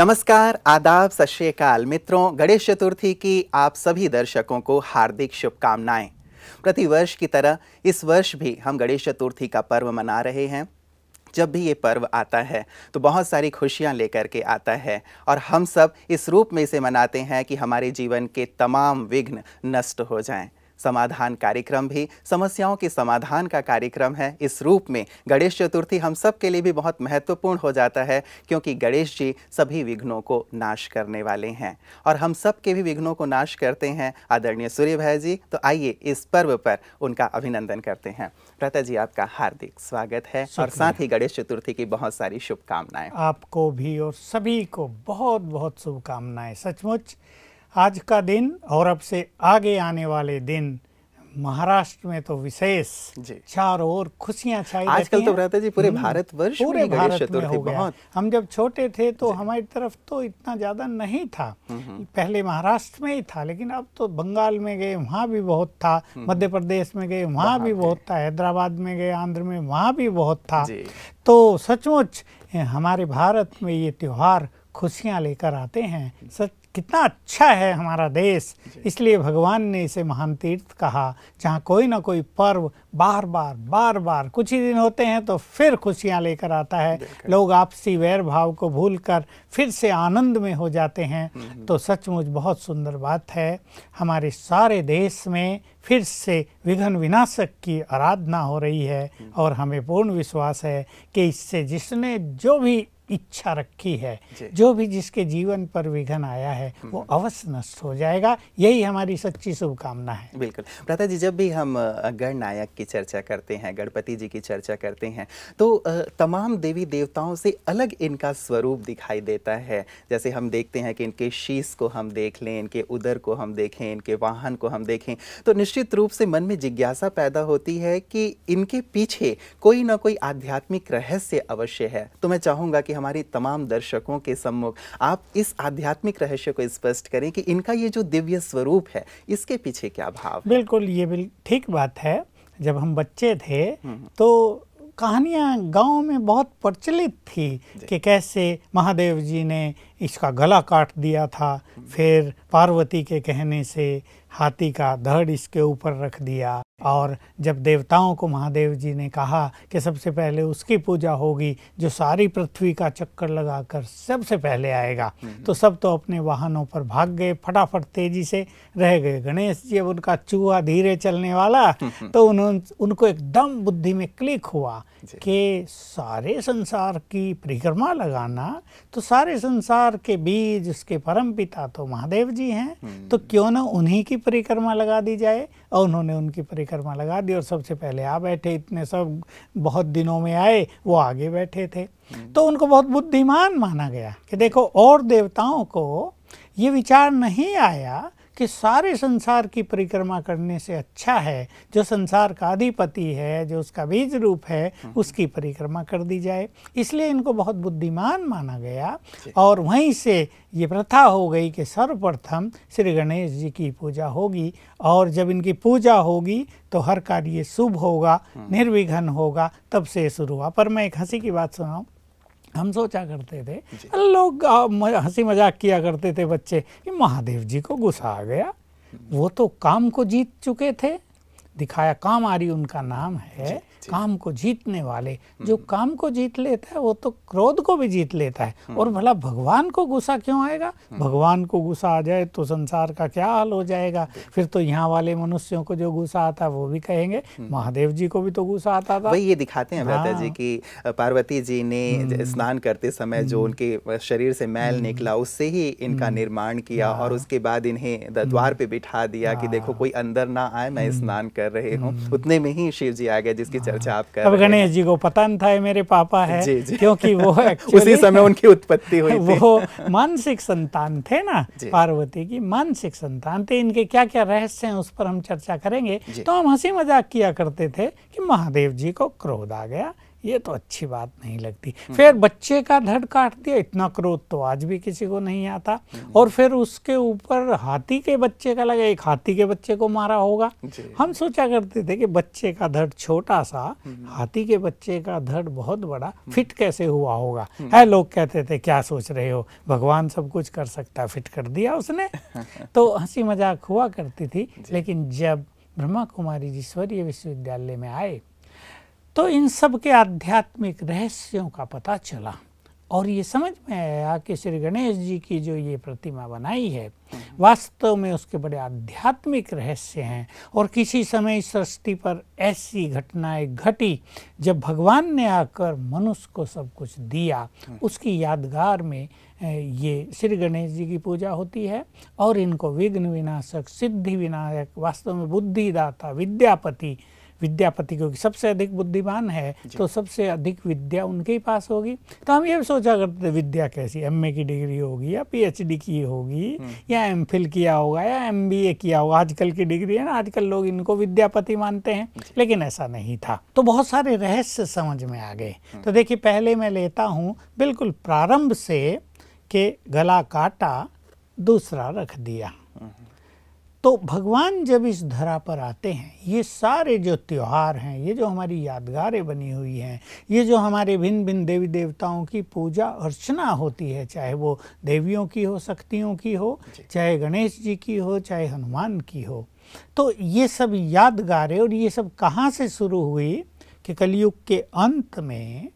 नमस्कार आदाब सत श्रीकाल मित्रों गणेश चतुर्थी की आप सभी दर्शकों को हार्दिक शुभकामनाएं प्रतिवर्ष की तरह इस वर्ष भी हम गणेश चतुर्थी का पर्व मना रहे हैं जब भी ये पर्व आता है तो बहुत सारी खुशियाँ लेकर के आता है और हम सब इस रूप में इसे मनाते हैं कि हमारे जीवन के तमाम विघ्न नष्ट हो जाएं समाधान कार्यक्रम भी समस्याओं के समाधान का कार्यक्रम है इस रूप में गणेश चतुर्थी हम सब के लिए भी बहुत महत्वपूर्ण हो जाता है क्योंकि गणेश जी सभी विघ्नों को नाश करने वाले हैं और हम सब के भी विघ्नों को नाश करते हैं आदरणीय सूर्य भाई जी तो आइए इस पर्व पर उनका अभिनंदन करते हैं प्रता जी आपका हार्दिक स्वागत है और साथ ही गणेश चतुर्थी की बहुत सारी शुभकामनाएं आपको भी और सभी को बहुत बहुत शुभकामनाएं सचमुच आज का दिन और अब से आगे आने वाले दिन महाराष्ट्र में तो विशेष चार और खुशियां छाई आजकल तो रहता जी पूरे हम्म। भारत वर्ष पूरे भारत में हो गया हम जब छोटे थे तो हमारी तरफ तो इतना ज्यादा नहीं था हम्म। पहले महाराष्ट्र में ही था लेकिन अब तो बंगाल में गए वहाँ भी बहुत था हम्म। मध्य प्रदेश में गए वहाँ भी बहुत था हैदराबाद में गए आंध्र में वहाँ भी बहुत था तो सचमुच हमारे भारत में ये त्योहार खुशियाँ लेकर आते हैं सच कितना अच्छा है हमारा देश इसलिए भगवान ने इसे महान तीर्थ कहा जहाँ कोई ना कोई पर्व बार बार बार बार कुछ ही दिन होते हैं तो फिर खुशियाँ लेकर आता है लोग आपसी वैर भाव को भूलकर फिर से आनंद में हो जाते हैं हम्म, हम्म। तो सचमुच बहुत सुंदर बात है हमारे सारे देश में फिर से विघन विनाशक की आराधना हो रही है हम्म। और हमें पूर्ण विश्वास है कि इससे जिसने जो भी इच्छा रखी है जो भी जिसके जीवन पर विघन आया है हम्म। वो अवश्य नष्ट हो जाएगा यही हमारी सच्ची शुभकामना है बिल्कुल प्रता जी जब भी हम गणनायक की चर्चा करते हैं गणपति जी की चर्चा करते हैं तो तमाम देवी देवताओं से अलग इनका स्वरूप दिखाई देता है जैसे हम देखते हैं कि इनके शीश को हम देख लें इनके उदर को हम देखें इनके वाहन को हम देखें तो निश्चित रूप से मन में जिज्ञासा पैदा होती है कि इनके पीछे कोई ना कोई आध्यात्मिक रहस्य अवश्य है तो मैं चाहूँगा कि हमारे तमाम दर्शकों के सम्मुख आप इस आध्यात्मिक रहस्य को स्पष्ट करें कि इनका ये जो दिव्य स्वरूप है इसके पीछे क्या भाव बिल्कुल ये ठीक बात है जब हम बच्चे थे हम्म, हम्म। तो कहानियाँ गांव में बहुत प्रचलित थी कि कैसे महादेव जी ने इसका गला काट दिया था फिर पार्वती के कहने से हाथी का धड़ इसके ऊपर रख दिया और जब देवताओं को महादेव जी ने कहा कि सबसे पहले उसकी पूजा होगी जो सारी पृथ्वी का चक्कर लगाकर सबसे पहले आएगा हम्म। तो सब तो अपने वाहनों पर भाग गए फटाफट तेजी से रह गए गणेश जी उनका चूहा धीरे चलने वाला हम्म। तो उन्होंने उनको एकदम बुद्धि में क्लिक हुआ कि सारे संसार की परिक्रमा लगाना तो सारे संसार संसार के बीज उसके परम पिता तो महादेव जी हैं तो क्यों ना उन्हीं की परिक्रमा लगा दी जाए और उन्होंने उनकी परिक्रमा लगा दी और सबसे पहले आ बैठे इतने सब बहुत दिनों में आए वो आगे बैठे थे तो उनको बहुत बुद्धिमान माना गया कि देखो और देवताओं को ये विचार नहीं आया कि सारे संसार की परिक्रमा करने से अच्छा है जो संसार का अधिपति है जो उसका बीज रूप है हम्म। उसकी परिक्रमा कर दी जाए इसलिए इनको बहुत बुद्धिमान माना गया और वहीं से ये प्रथा हो गई कि सर्वप्रथम श्री गणेश जी की पूजा होगी और जब इनकी पूजा होगी तो हर कार्य शुभ होगा हम्म। निर्विघ्न होगा तब से शुरू हुआ पर मैं एक हंसी की बात सुनाऊँ हम सोचा करते थे लोग हंसी मजाक किया करते थे बच्चे कि महादेव जी को गुस्सा आ गया वो तो काम को जीत चुके थे दिखाया काम आ रही उनका नाम है काम को जीतने वाले हम्म। जो काम को जीत लेता है वो तो क्रोध को भी जीत लेता है हम्म। और भला भगवान को गुस्सा क्यों आएगा हम्म। भगवान को गुस्सा आ जाए तो संसार का क्या हाल हो जाएगा फिर तो यहाँ वाले मनुष्यों को जो गुस्सा आता है वो भी कहेंगे महादेव जी को भी तो गुस्सा आता था ये दिखाते हैं माता जी हाँ। की पार्वती जी ने स्नान करते समय जो उनके शरीर से मैल निकला उससे ही इनका निर्माण किया हाँ। और उसके बाद इन्हें द्वार पे बिठा दिया कि हाँ। देखो कोई अंदर ना आए मैं स्नान कर रहे हूँ उतने में ही शिव जी आ गए जिसकी हाँ। अब गणेश जी को पता नहीं था मेरे पापा है जी, जी। क्योंकि वो उसी समय उनकी उत्पत्ति हुई वो मानसिक संतान थे ना पार्वती की मानसिक संतान थे इनके क्या क्या रहस्य हैं उस पर हम चर्चा करेंगे तो हम हंसी मजाक किया करते थे कि महादेव जी को क्रोध आ गया ये तो अच्छी बात नहीं लगती फिर बच्चे का धड़ काट दिया इतना क्रोध तो आज भी किसी को नहीं आता हम्म। और फिर उसके ऊपर हाथी के बच्चे का लगा एक हाथी के बच्चे को मारा होगा हम सोचा करते थे कि बच्चे का धड़ छोटा सा हम्म। हाथी के बच्चे का धड़ बहुत बड़ा हम्म। फिट कैसे हुआ होगा है लोग कहते थे क्या सोच रहे हो भगवान सब कुछ कर सकता फिट कर दिया उसने तो हंसी मजाक हुआ करती थी लेकिन जब ब्रह्मा कुमारी जी स्वर्य विश्वविद्यालय में आए तो इन सब के आध्यात्मिक रहस्यों का पता चला और ये समझ में आया कि श्री गणेश जी की जो ये प्रतिमा बनाई है वास्तव में उसके बड़े आध्यात्मिक रहस्य हैं और किसी समय सृष्टि पर ऐसी घटनाएं घटी जब भगवान ने आकर मनुष्य को सब कुछ दिया उसकी यादगार में ये श्री गणेश जी की पूजा होती है और इनको विघ्न विनाशक सिद्धि विनायक वास्तव में बुद्धिदाता विद्यापति विद्यापति क्योंकि सबसे अधिक बुद्धिमान है तो सबसे अधिक विद्या उनके ही पास होगी तो हम ये सोचा करते थे विद्या कैसी एम की डिग्री होगी या पीएचडी की होगी हम्म। या एम किया होगा या एम किया होगा आजकल की डिग्री है ना आजकल लोग इनको विद्यापति मानते हैं लेकिन ऐसा नहीं था तो बहुत सारे रहस्य समझ में आ गए हम्म। तो देखिए पहले मैं लेता हूँ बिल्कुल प्रारंभ से के गला काटा दूसरा रख दिया तो भगवान जब इस धरा पर आते हैं ये सारे जो त्यौहार हैं ये जो हमारी यादगारें बनी हुई हैं ये जो हमारे भिन्न भिन्न देवी देवताओं की पूजा अर्चना होती है चाहे वो देवियों की हो शक्तियों की हो चाहे गणेश जी की हो चाहे हनुमान की हो तो ये सब यादगारें और ये सब कहाँ से शुरू हुई कि कलयुग के अंत में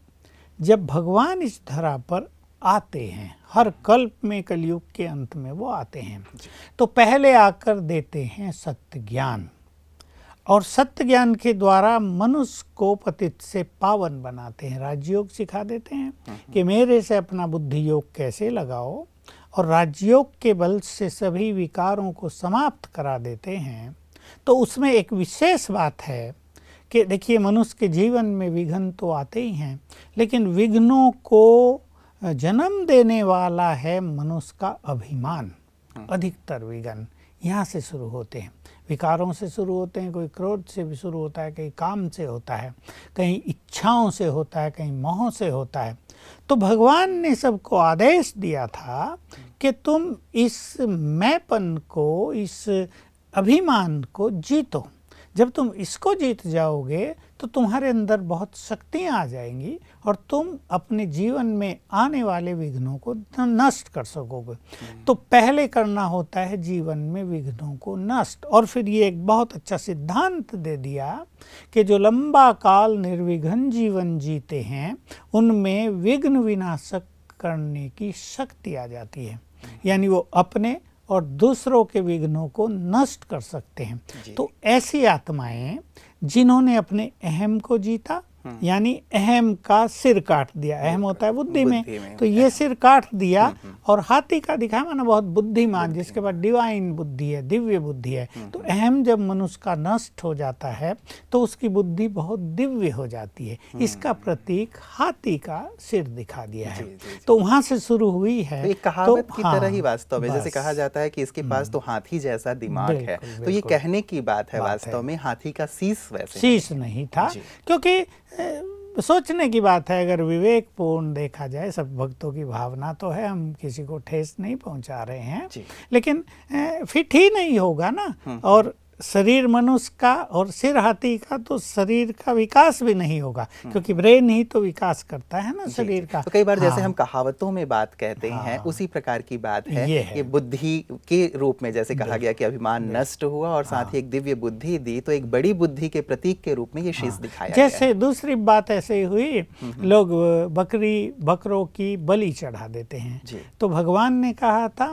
जब भगवान इस धरा पर आते हैं हर कल्प में कलयुग के अंत में वो आते हैं तो पहले आकर देते हैं सत्य ज्ञान और सत्य ज्ञान के द्वारा मनुष्य को पतित से पावन बनाते हैं राजयोग सिखा देते हैं कि मेरे से अपना बुद्धि योग कैसे लगाओ और राजयोग के बल से सभी विकारों को समाप्त करा देते हैं तो उसमें एक विशेष बात है कि देखिए मनुष्य के जीवन में विघ्न तो आते ही हैं लेकिन विघ्नों को जन्म देने वाला है मनुष्य का अभिमान हाँ। अधिकतर विघन यहाँ से शुरू होते हैं विकारों से शुरू होते हैं कोई क्रोध से भी शुरू होता है कहीं काम से होता है कहीं इच्छाओं से होता है कहीं मोह से होता है तो भगवान ने सबको आदेश दिया था कि तुम इस मैपन को इस अभिमान को जीतो जब तुम इसको जीत जाओगे तो तुम्हारे अंदर बहुत शक्तियाँ आ जाएंगी और तुम अपने जीवन में आने वाले विघ्नों को नष्ट कर सकोगे हम्म। तो पहले करना होता है जीवन में विघ्नों को नष्ट और फिर ये एक बहुत अच्छा सिद्धांत दे दिया कि जो लंबा काल निर्विघ्न जीवन जीते हैं उनमें विघ्न विनाशक करने की शक्ति आ जाती है हम्म। यानी वो अपने और दूसरों के विघ्नों को नष्ट कर सकते हैं तो ऐसी आत्माएं जिन्होंने अपने अहम को जीता हम्म। यानी अहम का सिर काट दिया अहम होता है बुद्धि में।, में तो ये सिर काट दिया हम्म, हम्म। और हाथी का दिखाया मैंने बहुत बुद्धिमान जिसके पास डिवाइन बुद्धि है दिव्य बुद्धि है तो अहम जब मनुष्य का नष्ट हो जाता है तो उसकी बुद्धि बहुत दिव्य हो जाती है इसका प्रतीक हाथी का सिर दिखा दिया है तो वहां से शुरू हुई है तो तो कहावत की तरह हाँ, ही वास्तव में जैसे कहा जाता है कि इसके पास तो हाथी जैसा दिमाग है तो ये कहने की बात है वास्तव में हाथी का शीश वैसे शीश नहीं था क्योंकि सोचने की बात है अगर विवेक पूर्ण देखा जाए सब भक्तों की भावना तो है हम किसी को ठेस नहीं पहुंचा रहे हैं लेकिन फिट ही नहीं होगा ना हम्म। और शरीर मनुष्य का और सिर हाथी का तो शरीर का विकास भी नहीं होगा हम्म। क्योंकि ब्रेन ही तो विकास करता है ना शरीर का तो कई बार हाँ। जैसे हम कहावतों में बात कहते हाँ। हैं उसी प्रकार की बात है ये, है। ये बुद्धि के रूप में जैसे कहा गया कि अभिमान नष्ट हुआ और साथ हाँ। ही एक दिव्य बुद्धि दी तो एक बड़ी बुद्धि के प्रतीक के रूप में ये शीश हाँ। दिखाया जैसे दूसरी बात ऐसे हुई हम्म, हम्म। लोग बकरी बकरों की बलि चढ़ा देते हैं तो भगवान ने कहा था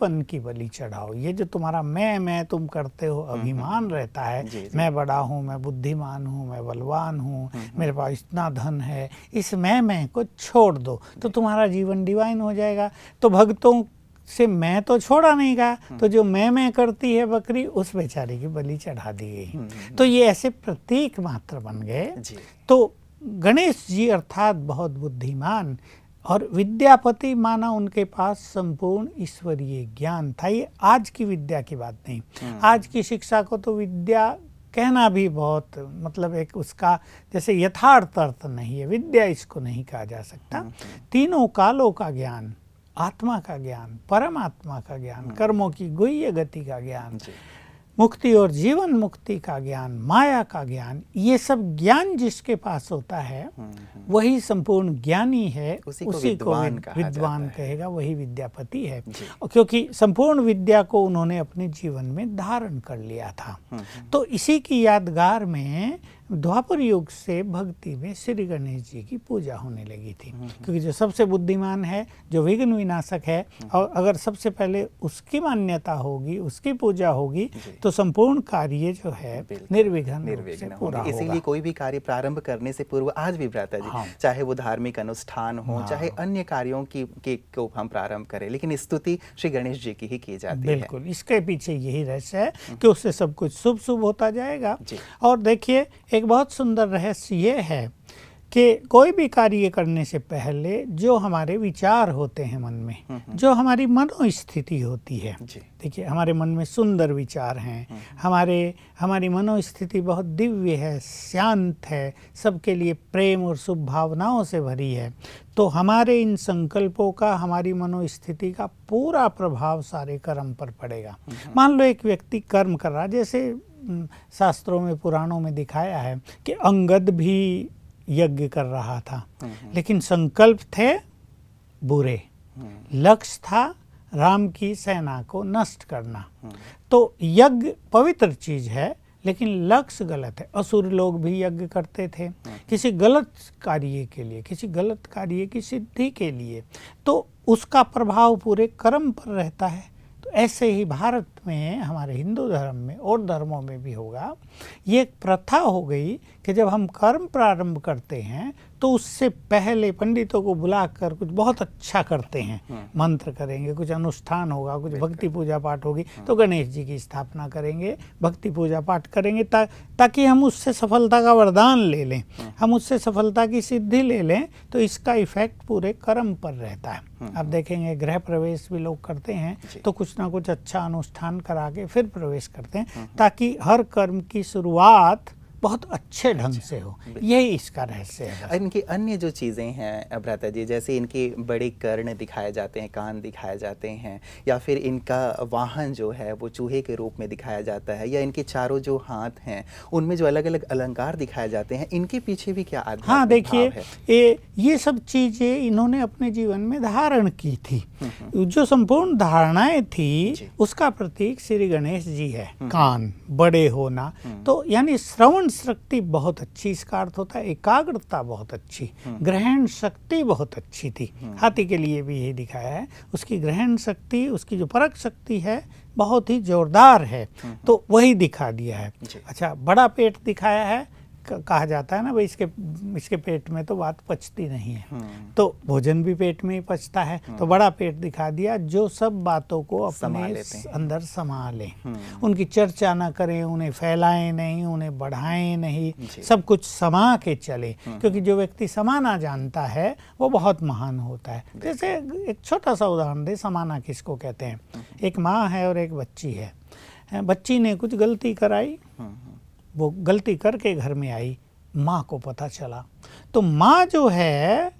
पन की बलि चढ़ाओ ये जो तुम्हारा मैं मैं तुम करते हो अभिमान रहता है जी, जी. मैं बड़ा हूँ मैं बुद्धिमान हूँ मैं बलवान हूँ मेरे पास इतना धन है इस मैं मैं को छोड़ दो तो तुम्हारा जीवन डिवाइन हो जाएगा तो भक्तों से मैं तो छोड़ा नहीं गया हम्म। तो जो मैं मैं करती है बकरी उस बेचारे की बलि चढ़ा दी गई तो ये ऐसे प्रतीक मात्र बन गए तो गणेश जी अर्थात बहुत बुद्धिमान और विद्यापति माना उनके पास संपूर्ण ईश्वरीय ज्ञान था ये आज की विद्या की बात नहीं हम्म। आज की शिक्षा को तो विद्या कहना भी बहुत मतलब एक उसका जैसे यथार्थ अर्थ नहीं है विद्या इसको नहीं कहा जा सकता हम्म। तीनों कालों का ज्ञान आत्मा का ज्ञान परमात्मा का ज्ञान हम्म। कर्मों की गुह्य गति का ज्ञान मुक्ति और जीवन मुक्ति का ज्ञान माया का ज्ञान ये सब ज्ञान जिसके पास होता है हम्म, हम्म। वही संपूर्ण ज्ञानी है उसी उसी को विद्वान, को विद्वान कहेगा वही विद्यापति है और क्योंकि संपूर्ण विद्या को उन्होंने अपने जीवन में धारण कर लिया था हम्म, तो इसी की यादगार में द्वापर युग से भक्ति में श्री गणेश जी की पूजा होने लगी थी हम्म, हम्म। क्योंकि जो सबसे बुद्धिमान है जो विघ्न विनाशक है हम्म। और अगर सबसे पहले उसकी मान्यता होगी उसकी पूजा होगी तो संपूर्ण कार्य जो है निर्विघ्न निर्विघ्न पूरा इसीलिए कोई भी कार्य प्रारंभ करने से पूर्व आज भी भ्राता जी हाँ। चाहे वो धार्मिक अनुष्ठान हो हाँ। चाहे अन्य कार्यो की को हम प्रारंभ करें लेकिन स्तुति श्री गणेश जी की ही की जाती है बिल्कुल इसके पीछे यही रहस्य है कि उससे सब कुछ शुभ शुभ होता जाएगा और देखिए एक बहुत सुंदर रहस्य ये है कि कोई भी कार्य करने से पहले जो हमारे विचार होते हैं मन में हम्म, हम्म। जो हमारी मनोस्थिति होती है देखिए हमारे मन में सुंदर विचार हैं हम्म, हमारे हमारी मनोस्थिति बहुत दिव्य है शांत है सबके लिए प्रेम और शुभभावनाओं से भरी है तो हमारे इन संकल्पों का हमारी मनोस्थिति का पूरा प्रभाव सारे कर्म पर पड़ेगा मान लो एक व्यक्ति कर्म कर रहा जैसे शास्त्रों में पुराणों में दिखाया है कि अंगद भी यज्ञ कर रहा था हम्म, हम्म। लेकिन संकल्प थे बुरे हम्म। लक्ष्य था राम की सेना को नष्ट करना तो यज्ञ पवित्र चीज है लेकिन लक्ष्य गलत है असुर लोग भी यज्ञ करते थे किसी गलत कार्य के लिए किसी गलत कार्य की सिद्धि के लिए तो उसका प्रभाव पूरे कर्म पर रहता है तो ऐसे ही भारत में हमारे हिंदू धर्म में और धर्मों में भी होगा ये एक प्रथा हो गई कि जब हम कर्म प्रारंभ करते हैं तो उससे पहले पंडितों को बुलाकर कुछ बहुत अच्छा करते हैं हाँ। मंत्र करेंगे कुछ अनुष्ठान होगा कुछ भक्ति पूजा पाठ होगी हाँ। तो गणेश जी की स्थापना करेंगे भक्ति पूजा पाठ करेंगे ता, ताकि हम उससे सफलता का वरदान ले लें हाँ। हम उससे सफलता की सिद्धि ले लें तो इसका इफेक्ट पूरे कर्म पर रहता है आप देखेंगे गृह प्रवेश भी लोग करते हैं तो कुछ ना कुछ अच्छा अनुष्ठान करा के फिर प्रवेश करते हैं ताकि हर कर्म की शुरुआत बहुत अच्छे ढंग से हो अच्छा। यही इसका रहस्य है इनकी अन्य जो चीज़ें हैं अभ्राता जी जैसे इनके बड़े कर्ण दिखाए जाते हैं कान दिखाए जाते हैं या फिर इनका वाहन जो है वो चूहे के रूप में दिखाया जाता है या इनके चारों जो हाथ हैं उनमें जो अलग अलग अलंकार दिखाए जाते हैं इनके पीछे भी क्या हाँ देखिए ये ये सब चीज़ें इन्होंने अपने जीवन में धारण की थी हम्म, हम्म। जो संपूर्ण धारणाएं थी उसका प्रतीक श्री गणेश जी है हम्म। कान बड़े होना तो यानी श्रवण शक्ति बहुत अच्छी इसका अर्थ होता है एकाग्रता बहुत अच्छी हम्म। ग्रहण शक्ति बहुत अच्छी थी हम्म। हाथी के लिए भी यही दिखाया है उसकी ग्रहण शक्ति उसकी जो परख शक्ति है बहुत ही जोरदार है हम्म। तो वही दिखा दिया है अच्छा बड़ा पेट दिखाया है कहा जाता है ना भाई इसके इसके पेट में तो बात पचती नहीं है हम्म। तो भोजन भी पेट में ही पचता है हम्म। तो बड़ा पेट दिखा दिया जो सब बातों को अपने अंदर संभालें हम्म। उनकी चर्चा ना करें उन्हें फैलाएं नहीं उन्हें बढ़ाएं नहीं सब कुछ समा के चले क्योंकि जो व्यक्ति समाना जानता है वो बहुत महान होता है जैसे एक छोटा सा उदाहरण दे समाना किसको कहते हैं एक माँ है और एक बच्ची है बच्ची ने कुछ गलती कराई वो गलती करके घर में आई माँ को पता चला तो माँ जो है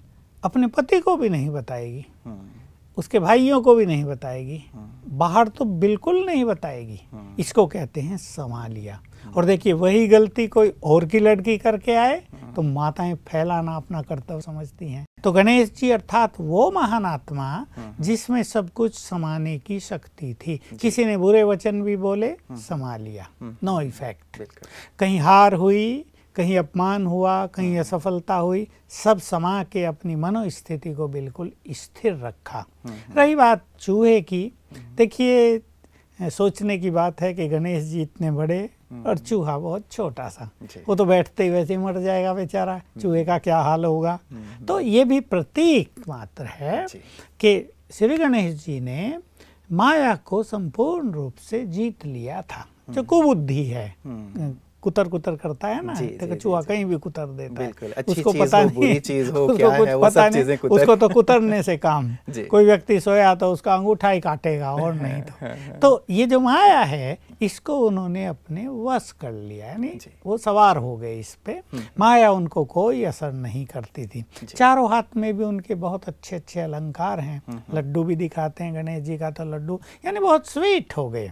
अपने पति को भी नहीं बताएगी हम्म। उसके भाइयों को भी नहीं बताएगी हम्म। बाहर तो बिल्कुल नहीं बताएगी हम्म। इसको कहते हैं संभालिया और देखिए वही गलती कोई और की लड़की करके आए तो माताएं फैलाना अपना कर्तव्य समझती हैं तो गणेश जी अर्थात वो महान आत्मा हम्म। जिसमें सब कुछ समाने की शक्ति थी किसी ने बुरे वचन भी बोले हम्म। समा लिया नो हम्म। इफेक्ट कहीं हार हुई कहीं अपमान हुआ कहीं असफलता हुई सब समा के अपनी मनोस्थिति को बिल्कुल स्थिर रखा रही बात चूहे की देखिए सोचने की बात है कि गणेश जी इतने बड़े हम्म। और चूहा बहुत छोटा सा वो तो बैठते ही वैसे ही मर जाएगा बेचारा हम्म। चूहे का क्या हाल होगा हम्म। तो ये भी प्रतीक मात्र है कि श्री गणेश जी ने माया को संपूर्ण रूप से जीत लिया था जो कुबुद्धि है कुतर कुतर करता है ना देखो तो चूहा कहीं भी कुतर देता है उसको पता नहीं चीज हो उसको क्या है वो सब चीजें कुतर उसको तो कुतरने से काम कोई व्यक्ति सोया तो उसका अंगूठा ही काटेगा और नहीं तो हाँ, हाँ। तो ये जो माया है इसको उन्होंने अपने वश कर लिया है यानी वो सवार हो गए इस पे हम्म, हम्म। माया उनको कोई असर नहीं करती थी चारों हाथ में भी उनके बहुत अच्छे अच्छे अलंकार हैं हम्म, लड्डू भी दिखाते हैं गणेश जी का तो लड्डू यानी बहुत स्वीट हो गए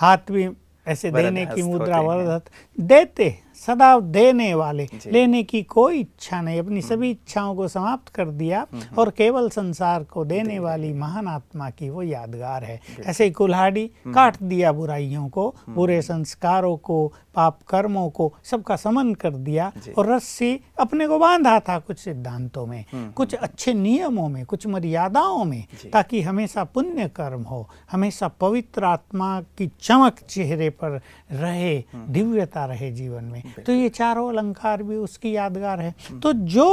हाथ भी ऐसे देने की मुद्रा वर्धत देते सदा देने वाले लेने की कोई इच्छा नहीं अपनी हम्म। सभी इच्छाओं को समाप्त कर दिया हम्म, हम्म। और केवल संसार को देने वाली महान आत्मा की वो यादगार है ऐसे कुल्हाड़ी काट दिया बुराइयों को बुरे संस्कारों को पाप कर्मों को सबका समन कर दिया और रस्सी अपने को बांधा था कुछ सिद्धांतों में कुछ अच्छे नियमों में कुछ मर्यादाओं में ताकि हमेशा पुण्य कर्म हो हमेशा पवित्र आत्मा की चमक चेहरे पर रहे दिव्यता रहे जीवन में तो ये चारों अलंकार भी उसकी यादगार है तो जो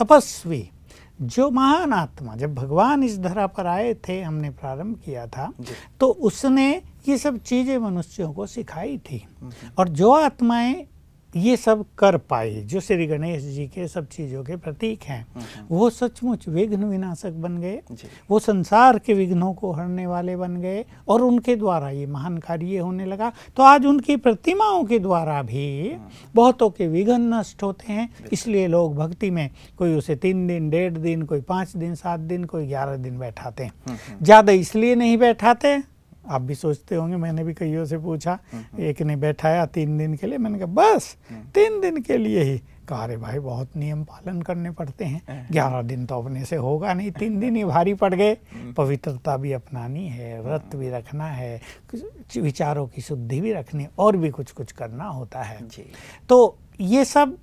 तपस्वी जो महान आत्मा जब भगवान इस धरा पर आए थे हमने प्रारंभ किया था तो उसने ये सब चीज़ें मनुष्यों को सिखाई थी हम्म। और जो आत्माएं ये सब कर पाए जो श्री गणेश जी के सब चीज़ों के प्रतीक हैं हम्म। वो सचमुच विघ्न विनाशक बन गए वो संसार के विघ्नों को हरने वाले बन गए और उनके द्वारा ये महान कार्य होने लगा तो आज उनकी प्रतिमाओं के द्वारा भी हम्म। बहुतों के विघ्न नष्ट होते हैं इसलिए लोग भक्ति में कोई उसे तीन दिन डेढ़ दिन कोई पाँच दिन सात दिन कोई ग्यारह दिन बैठाते हैं हम्म, ज़्यादा इसलिए नहीं बैठाते आप भी सोचते होंगे मैंने भी कईयों से पूछा हम्म, हम्म। एक ने बैठाया तीन दिन के लिए मैंने कहा बस हम्म। तीन दिन के लिए ही कहा अरे भाई बहुत नियम पालन करने पड़ते हैं हाँ। ग्यारह दिन तो अपने से होगा नहीं तीन दिन ही भारी पड़ गए पवित्रता भी अपनानी है व्रत हाँ। भी रखना है विचारों की शुद्धि भी रखनी और भी कुछ कुछ करना होता है तो ये सब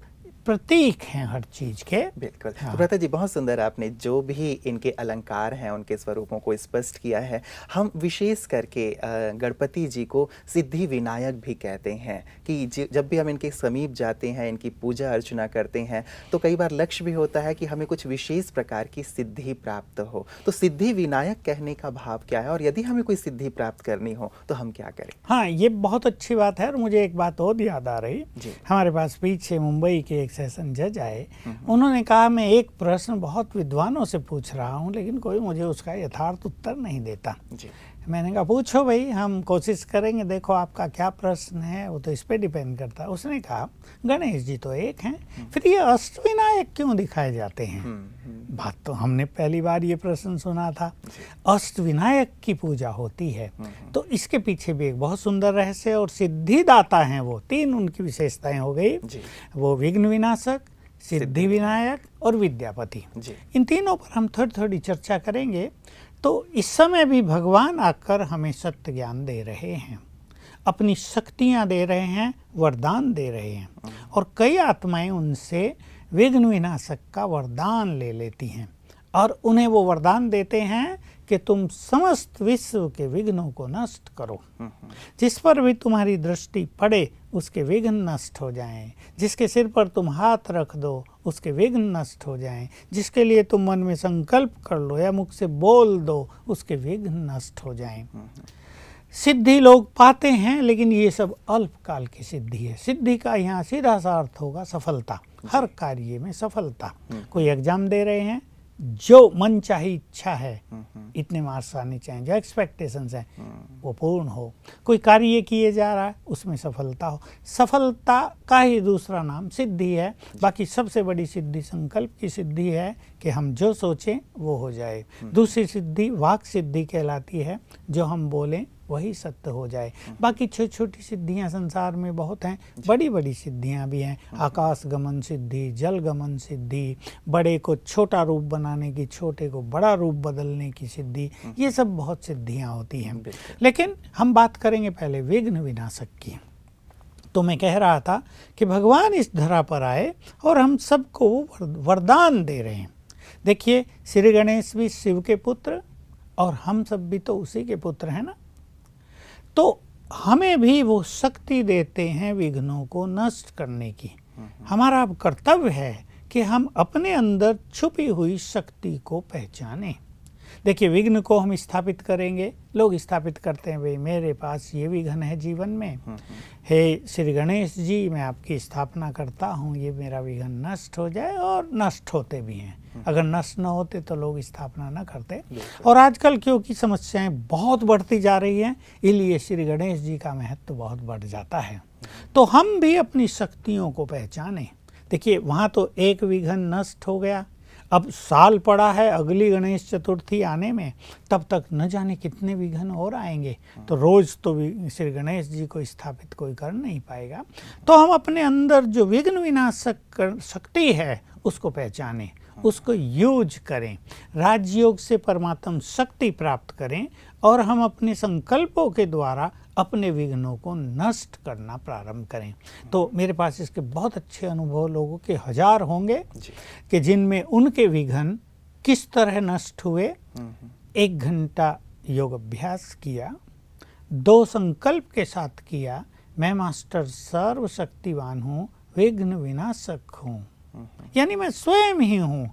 प्रतीक हैं हर चीज के बिल्कुल तो हाँ। सुब्रता जी बहुत सुंदर आपने जो भी इनके अलंकार हैं उनके स्वरूपों को स्पष्ट किया है हम विशेष करके गणपति जी को सिद्धि विनायक भी कहते हैं कि जब भी हम इनके समीप जाते हैं इनकी पूजा अर्चना करते हैं तो कई बार लक्ष्य भी होता है कि हमें कुछ विशेष प्रकार की सिद्धि प्राप्त हो तो सिद्धि विनायक कहने का भाव क्या है और यदि हमें कोई सिद्धि प्राप्त करनी हो तो हम क्या करें हाँ ये बहुत अच्छी बात है और मुझे एक बात और याद आ रही हमारे पास पीछे मुंबई के एक सेशन जज आए हम्म। उन्होंने कहा मैं एक प्रश्न बहुत विद्वानों से पूछ रहा हूँ लेकिन कोई मुझे उसका यथार्थ उत्तर नहीं देता मैंने कहा पूछो भाई हम कोशिश करेंगे देखो आपका क्या प्रश्न है वो तो इस पर डिपेंड करता है उसने कहा गणेश जी तो एक हैं हम्म। फिर ये अष्टविनायक क्यों दिखाए जाते हैं हम्म, हम्म। बात तो हमने पहली बार ये प्रश्न सुना था अष्टविनायक की पूजा होती है तो इसके पीछे भी एक बहुत सुंदर रहस्य और सिद्धिदाता हैं वो तीन उनकी विशेषताएं हो गई वो विघ्न विनाशक सिद्धि विनायक और विद्यापति इन तीनों पर हम थोड़ी थोड़ी चर्चा करेंगे तो इस समय भी भगवान आकर हमें सत्य ज्ञान दे रहे हैं अपनी शक्तियाँ दे रहे हैं वरदान दे रहे हैं और कई आत्माएं उनसे विघ्न विनाशक का वरदान ले लेती हैं और उन्हें वो वरदान देते हैं कि तुम समस्त विश्व के विघ्नों को नष्ट करो हम्म, हम्म। जिस पर भी तुम्हारी दृष्टि पड़े उसके विघ्न नष्ट हो जाएं जिसके सिर पर तुम हाथ रख दो उसके विघ्न नष्ट हो जाएं जिसके लिए तुम मन में संकल्प कर लो या मुख से बोल दो उसके विघ्न नष्ट हो जाएं हम्म, सिद्धि लोग पाते हैं लेकिन ये सब अल्पकाल की सिद्धि है सिद्धि का यहाँ सीधा सा अर्थ होगा सफलता हर कार्य में सफलता कोई एग्जाम दे रहे हैं जो मन चाहे इच्छा है इतने मार्क्स आने चाहिए जो एक्सपेक्टेशन है हम्म। वो पूर्ण हो कोई कार्य किए जा रहा है उसमें सफलता हो सफलता का ही दूसरा नाम सिद्धि है बाकी सबसे बड़ी सिद्धि संकल्प की सिद्धि है कि हम जो सोचें वो हो जाए हम्म। दूसरी सिद्धि वाक सिद्धि कहलाती है जो हम बोलें वही सत्य हो जाए हाँ। बाकी छोटी छोटी सिद्धियां संसार में बहुत हैं बड़ी बड़ी सिद्धियां भी हैं हाँ। आकाश गमन सिद्धि जल गमन सिद्धि बड़े को छोटा रूप बनाने की छोटे को बड़ा रूप बदलने की सिद्धि हाँ। ये सब बहुत सिद्धियां होती हैं लेकिन हम बात करेंगे पहले विघ्न विनाशक की तो मैं कह रहा था कि भगवान इस धरा पर आए और हम सबको वरदान दे रहे हैं देखिए श्री गणेश भी शिव के पुत्र और हम सब भी तो उसी के पुत्र हैं ना तो हमें भी वो शक्ति देते हैं विघ्नों को नष्ट करने की हम्म। हमारा अब कर्तव्य है कि हम अपने अंदर छुपी हुई शक्ति को पहचाने देखिए विघ्न को हम स्थापित करेंगे लोग स्थापित करते हैं भाई मेरे पास ये विघ्न है जीवन में हम्म, हम्म। हे श्री गणेश जी मैं आपकी स्थापना करता हूँ ये मेरा विघ्न नष्ट हो जाए और नष्ट होते भी हैं अगर नष्ट ना होते तो लोग स्थापना ना करते और आजकल क्योंकि समस्याएं बहुत बढ़ती जा रही हैं इसलिए श्री गणेश जी का महत्व तो बहुत बढ़ जाता है तो हम भी अपनी शक्तियों को पहचाने देखिए वहाँ तो एक विघन नष्ट हो गया अब साल पड़ा है अगली गणेश चतुर्थी आने में तब तक न जाने कितने विघ्न और आएंगे तो रोज तो श्री गणेश जी को स्थापित कोई कर नहीं पाएगा तो हम अपने अंदर जो विघ्न विनाशक शक्ति है उसको पहचाने हाँ। उसको यूज करें राजयोग से परमात्म शक्ति प्राप्त करें और हम अपने संकल्पों के द्वारा अपने विघ्नों को नष्ट करना प्रारंभ करें तो मेरे पास इसके बहुत अच्छे अनुभव लोगों के हजार होंगे कि जिनमें उनके विघ्न किस तरह नष्ट हुए हम्म, हम्म। एक घंटा योग अभ्यास किया दो संकल्प के साथ किया मैं मास्टर सर्वशक्तिवान हूँ विघ्न विनाशक हूँ यानी मैं स्वयं ही हूँ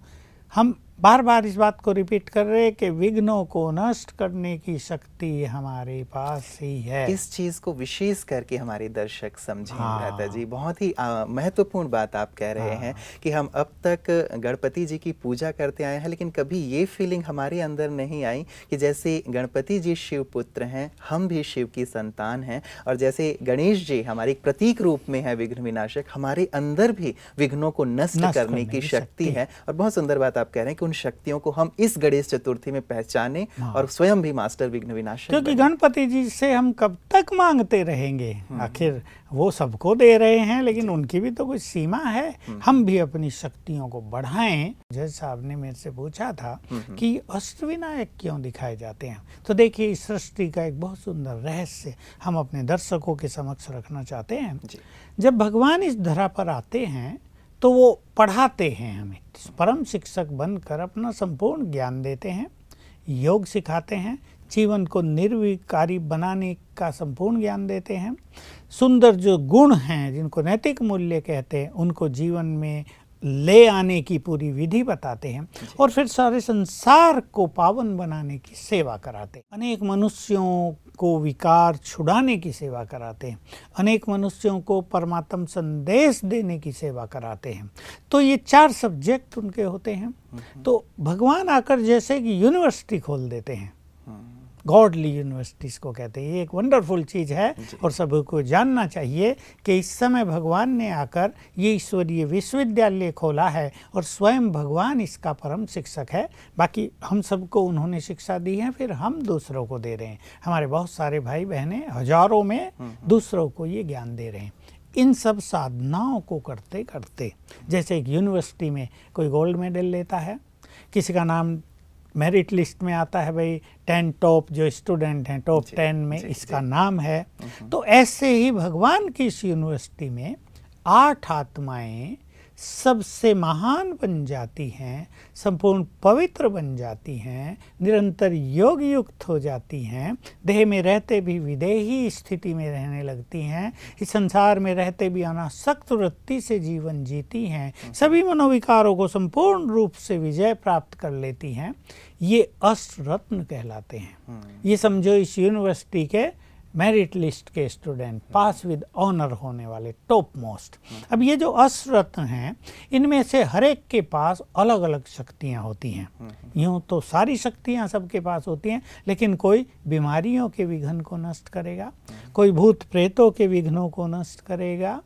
हम बार बार इस बात को रिपीट कर रहे कि विघ्नों को नष्ट करने की शक्ति हमारे पास ही है इस चीज को विशेष करके हमारे दर्शक समझें दादा हाँ। जी बहुत ही महत्वपूर्ण बात आप कह रहे हैं हाँ। कि हम अब तक गणपति जी की पूजा करते आए हैं लेकिन कभी ये फीलिंग हमारे अंदर नहीं आई कि जैसे गणपति जी शिव पुत्र हैं हम भी शिव की संतान हैं और जैसे गणेश जी हमारे प्रतीक रूप में है विघ्न विनाशक हमारे अंदर भी विघ्नों को नष्ट करने की शक्ति है और बहुत सुंदर बात आप कह रहे हैं कि उन शक्तियों को हम इस गणेश चतुर्थी में पहचाने हाँ। और स्वयं भी मास्टर विघ्न विनाश क्योंकि गणपति जी से हम कब तक मांगते रहेंगे हम्म। आखिर वो सबको दे रहे हैं लेकिन उनकी भी तो कुछ सीमा है हम्म। हम भी अपनी शक्तियों को बढ़ाएं जज साहब ने मेरे से पूछा था हम्म। कि अष्टविनायक क्यों दिखाए जाते हैं तो देखिए इस सृष्टि का एक बहुत सुंदर रहस्य हम अपने दर्शकों के समक्ष रखना चाहते हैं जब भगवान इस धरा पर आते हैं तो वो पढ़ाते हैं हमें परम शिक्षक बनकर अपना संपूर्ण ज्ञान देते हैं योग सिखाते हैं जीवन को निर्विकारी बनाने का संपूर्ण ज्ञान देते हैं सुंदर जो गुण हैं जिनको नैतिक मूल्य कहते हैं उनको जीवन में ले आने की पूरी विधि बताते हैं और फिर सारे संसार को पावन बनाने की सेवा कराते हैं अनेक मनुष्यों को विकार छुड़ाने की सेवा कराते हैं अनेक मनुष्यों को परमात्म संदेश देने की सेवा कराते हैं तो ये चार सब्जेक्ट उनके होते हैं हम्म, हम्म। तो भगवान आकर जैसे कि यूनिवर्सिटी खोल देते हैं गॉडली यूनिवर्सिटीज़ को कहते हैं ये एक वंडरफुल चीज़ है और सभी को जानना चाहिए कि इस समय भगवान ने आकर ये ईश्वरीय विश्वविद्यालय खोला है और स्वयं भगवान इसका परम शिक्षक है बाकी हम सबको उन्होंने शिक्षा दी है फिर हम दूसरों को दे रहे हैं हमारे बहुत सारे भाई बहने हजारों में हम्म, हम्म। दूसरों को ये ज्ञान दे रहे हैं इन सब साधनाओं को करते करते जैसे एक यूनिवर्सिटी में कोई गोल्ड मेडल लेता है किसी का नाम मेरिट लिस्ट में आता है भाई टेन टॉप जो स्टूडेंट हैं टॉप टेन में जी, इसका जी, नाम है हम्म, हम्म। तो ऐसे ही भगवान की इस यूनिवर्सिटी में आठ आत्माएं सबसे महान बन जाती हैं संपूर्ण पवित्र बन जाती हैं निरंतर योग युक्त हो जाती हैं देह में रहते भी विदेही स्थिति में रहने लगती हैं इस संसार में रहते भी अनासक्त वृत्ति से जीवन जीती हैं सभी मनोविकारों को संपूर्ण रूप से विजय प्राप्त कर लेती हैं ये अष्ट रत्न कहलाते हैं हम्म। ये समझो इस यूनिवर्सिटी के मेरिट लिस्ट के स्टूडेंट पास विद ऑनर होने वाले टॉप मोस्ट अब ये जो असरत्न हैं इनमें से हर एक के पास अलग अलग शक्तियां होती हैं यूँ तो सारी शक्तियां सबके पास होती हैं लेकिन कोई बीमारियों के विघ्न को नष्ट करेगा कोई भूत प्रेतों के विघ्नों को नष्ट करेगा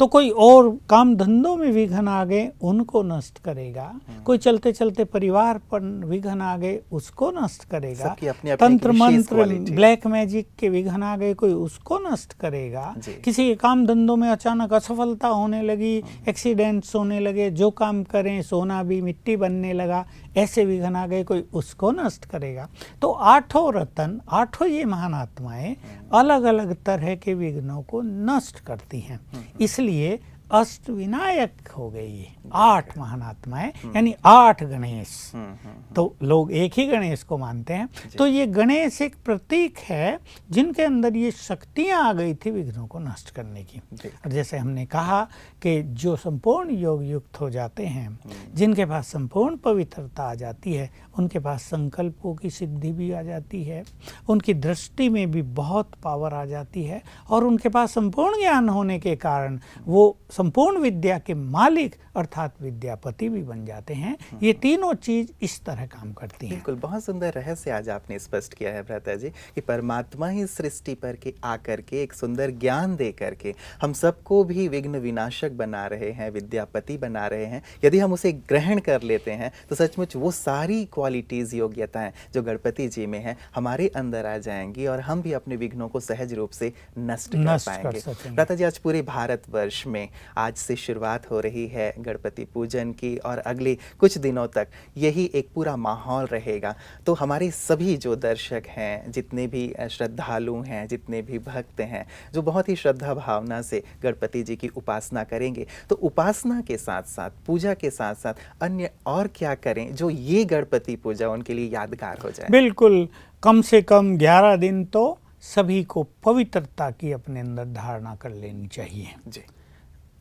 तो कोई और काम धंधों में विघन आ गए उनको नष्ट करेगा हम्म। कोई चलते चलते परिवार पर विघन आ गए उसको नष्ट करेगा तंत्र मंत्र ब्लैक मैजिक के विघन आ गए कोई उसको नष्ट करेगा किसी के काम धंधों में अचानक असफलता होने लगी एक्सीडेंट्स हम्म। होने लगे जो काम करें सोना भी मिट्टी बनने लगा ऐसे विघन आ गए कोई उसको नष्ट करेगा तो आठों रतन आठों ये महान आत्माएं अलग अलग तरह के विघ्नों को नष्ट करती हैं हम्म। इसलिए अष्ट विनायक हो गई आठ महानात्माएं हम्म। यानी आठ गणेश हम्म, हम्म, तो लोग एक ही गणेश को मानते हैं तो ये गणेश एक प्रतीक है जिनके अंदर ये शक्तियां आ गई थी विघ्नों को नष्ट करने की और जैसे हमने कहा कि जो संपूर्ण योग युक्त हो जाते हैं जिनके पास संपूर्ण पवित्रता आ जाती है उनके पास संकल्पों की सिद्धि भी आ जाती है उनकी दृष्टि में भी बहुत पावर आ जाती है और उनके पास संपूर्ण ज्ञान होने के कारण वो संपूर्ण विद्या के मालिक अर्थात विद्यापति भी बन जाते हैं ये तीनों चीज इस तरह काम करती है बिल्कुल बहुत सुंदर रहस्य आज आपने स्पष्ट किया है भ्राता जी कि परमात्मा ही सृष्टि पर के आकर के एक सुंदर ज्ञान दे करके हम सबको भी विघ्न विनाशक बना रहे हैं विद्यापति बना रहे हैं यदि हम उसे ग्रहण कर लेते हैं तो सचमुच वो सारी क्वालिटीज योग्यताएं जो गणपति जी में है हमारे अंदर आ जाएंगी और हम भी अपने विघ्नों को सहज रूप से नष्ट कर पाएंगे भ्राता जी आज पूरे भारतवर्ष में आज से शुरुआत हो रही है गणपति पूजन की और अगले कुछ दिनों तक यही एक पूरा माहौल रहेगा तो हमारे सभी जो दर्शक हैं जितने भी श्रद्धालु हैं जितने भी भक्त हैं जो बहुत ही श्रद्धा भावना से गणपति जी की उपासना करेंगे तो उपासना के साथ साथ पूजा के साथ साथ अन्य और क्या करें जो ये गणपति पूजा उनके लिए यादगार हो जाए बिल्कुल कम से कम ग्यारह दिन तो सभी को पवित्रता की अपने अंदर धारणा कर लेनी चाहिए जी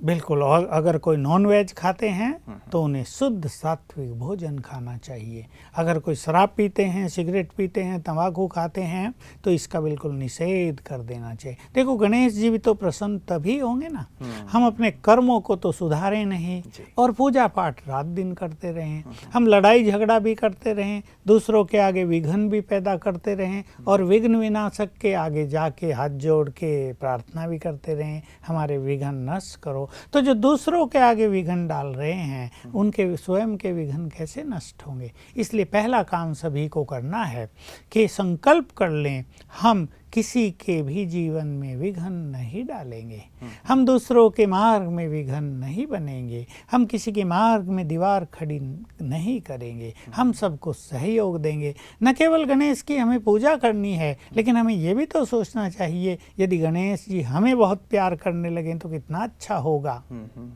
बिल्कुल और अगर कोई नॉन वेज खाते हैं हम्म, हम्म। तो उन्हें शुद्ध सात्विक भोजन खाना चाहिए अगर कोई शराब पीते हैं सिगरेट पीते हैं तंबाकू खाते हैं तो इसका बिल्कुल निषेध कर देना चाहिए देखो गणेश जी भी तो प्रसन्न तभी होंगे ना हम्म। हम अपने कर्मों को तो सुधारे नहीं और पूजा पाठ रात दिन करते रहें हम लड़ाई झगड़ा भी करते रहें दूसरों के आगे विघ्न भी पैदा करते रहें और विघ्न विनाशक के आगे जाके हाथ जोड़ के प्रार्थना भी करते रहें हमारे विघ्न नष्ट करो तो जो दूसरों के आगे विघन डाल रहे हैं उनके स्वयं के विघन कैसे नष्ट होंगे इसलिए पहला काम सभी को करना है कि संकल्प कर लें हम किसी के भी जीवन में विघन नहीं डालेंगे हम्म। हम दूसरों के मार्ग में विघन नहीं बनेंगे हम किसी के मार्ग में दीवार खड़ी नहीं करेंगे हम्म। हम सबको सहयोग देंगे न केवल गणेश की हमें पूजा करनी है लेकिन हमें ये भी तो सोचना चाहिए यदि गणेश जी हमें बहुत प्यार करने लगें तो कितना अच्छा होगा हम्म,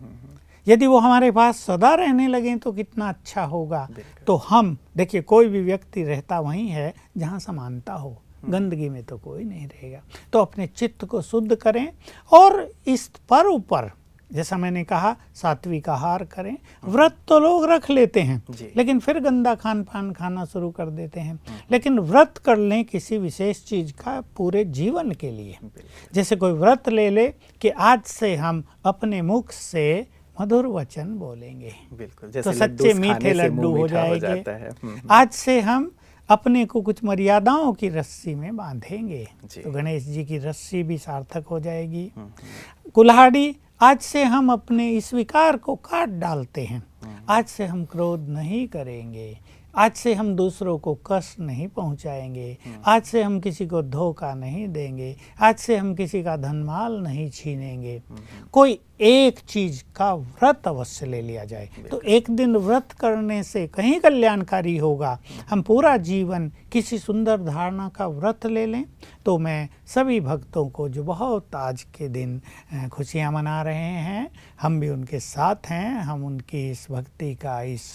यदि वो हमारे पास सदा रहने लगें तो कितना अच्छा होगा तो हम देखिए कोई भी व्यक्ति रहता वहीं है जहाँ समानता हो हम्म। गंदगी में तो कोई नहीं रहेगा तो अपने चित्त को शुद्ध करें और इस पर ऊपर जैसा मैंने कहा सात्विक आहार करें हम्म। व्रत तो लोग रख लेते हैं लेकिन फिर गंदा खान पान खाना शुरू कर देते हैं हम्म। लेकिन व्रत कर लें किसी विशेष चीज का पूरे जीवन के लिए जैसे कोई व्रत ले ले कि आज से हम अपने मुख से मधुर वचन बोलेंगे बिल्कुल जैसे तो सच्चे मीठे लड्डू हो जाएंगे आज से हम अपने को कुछ मर्यादाओं की रस्सी में बांधेंगे तो गणेश जी की रस्सी भी सार्थक हो जाएगी हम्म, हम्म। कुल्हाड़ी आज से हम अपने इस विकार को काट डालते हैं हम्म। आज से हम क्रोध नहीं करेंगे आज से हम दूसरों को कष्ट नहीं पहुंचाएंगे हम्म। आज से हम किसी को धोखा नहीं देंगे आज से हम किसी का धनमाल नहीं छीनेंगे हम्म। कोई एक चीज का व्रत अवश्य ले लिया जाए तो एक दिन व्रत करने से कहीं कल्याणकारी होगा हम्म। हम पूरा जीवन किसी सुंदर धारणा का व्रत ले लें तो मैं सभी भक्तों को जो बहुत आज के दिन खुशियां मना रहे हैं हम भी उनके साथ हैं हम उनकी इस भक्ति का इस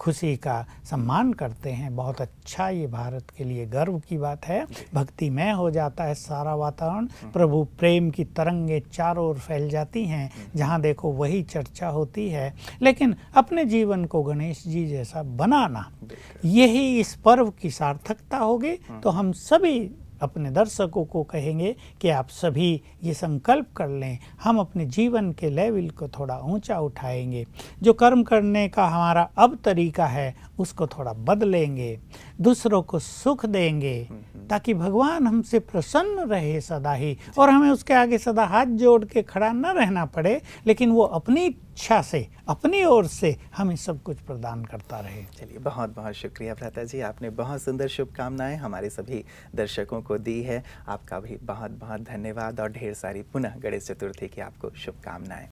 खुशी का सम्मान करते हैं बहुत अच्छा ये भारत के लिए गर्व की बात है भक्तिमय हो जाता है सारा वातावरण हम्म। प्रभु प्रेम की तरंगे चारों ओर फैल जाती हैं हम्म। जहाँ देखो वही चर्चा होती है लेकिन अपने जीवन को गणेश जी जैसा बनाना यही इस पर्व की सार्थक सार्थकता होगी हम्म। तो हम सभी अपने दर्शकों को कहेंगे कि आप सभी ये संकल्प कर लें हम अपने जीवन के लेवल को थोड़ा ऊंचा उठाएंगे जो कर्म करने का हमारा अब तरीका है उसको थोड़ा बदलेंगे दूसरों को सुख देंगे ताकि भगवान हमसे प्रसन्न रहे सदा ही और हमें उसके आगे सदा हाथ जोड़ के खड़ा न रहना पड़े लेकिन वो अपनी इच्छा से अपनी ओर से हमें सब कुछ प्रदान करता रहे चलिए बहुत बहुत शुक्रिया भ्राता जी आपने बहुत सुंदर शुभकामनाएं हमारे सभी दर्शकों को दी है आपका भी बहुत बहुत धन्यवाद और ढेर सारी पुनः गणेश चतुर्थी की आपको शुभकामनाएं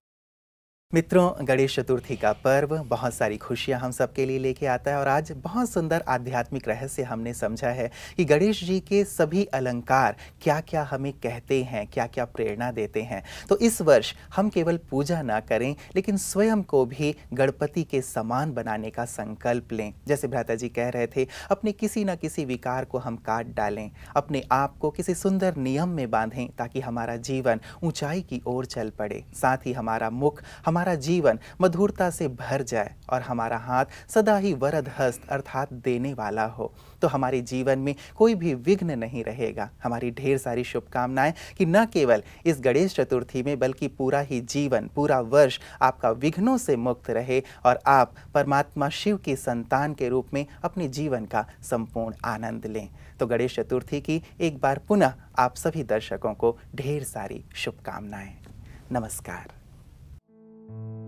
मित्रों गणेश चतुर्थी का पर्व बहुत सारी खुशियां हम सबके लिए लेके आता है और आज बहुत सुंदर आध्यात्मिक रहस्य हमने समझा है कि गणेश जी के सभी अलंकार क्या क्या हमें कहते हैं क्या क्या प्रेरणा देते हैं तो इस वर्ष हम केवल पूजा ना करें लेकिन स्वयं को भी गणपति के समान बनाने का संकल्प लें जैसे भ्राता जी कह रहे थे अपने किसी न किसी विकार को हम काट डालें अपने आप को किसी सुंदर नियम में बांधें ताकि हमारा जीवन ऊंचाई की ओर चल पड़े साथ ही हमारा मुख हम हमारा जीवन मधुरता से भर जाए और हमारा हाथ सदा ही वरद हस्त अर्थात देने वाला हो तो हमारे जीवन में कोई भी विघ्न नहीं रहेगा हमारी ढेर सारी शुभकामनाएं कि न केवल इस गणेश चतुर्थी में बल्कि पूरा ही जीवन पूरा वर्ष आपका विघ्नों से मुक्त रहे और आप परमात्मा शिव की संतान के रूप में अपने जीवन का संपूर्ण आनंद लें तो गणेश चतुर्थी की एक बार पुनः आप सभी दर्शकों को ढेर सारी शुभकामनाएं नमस्कार thank you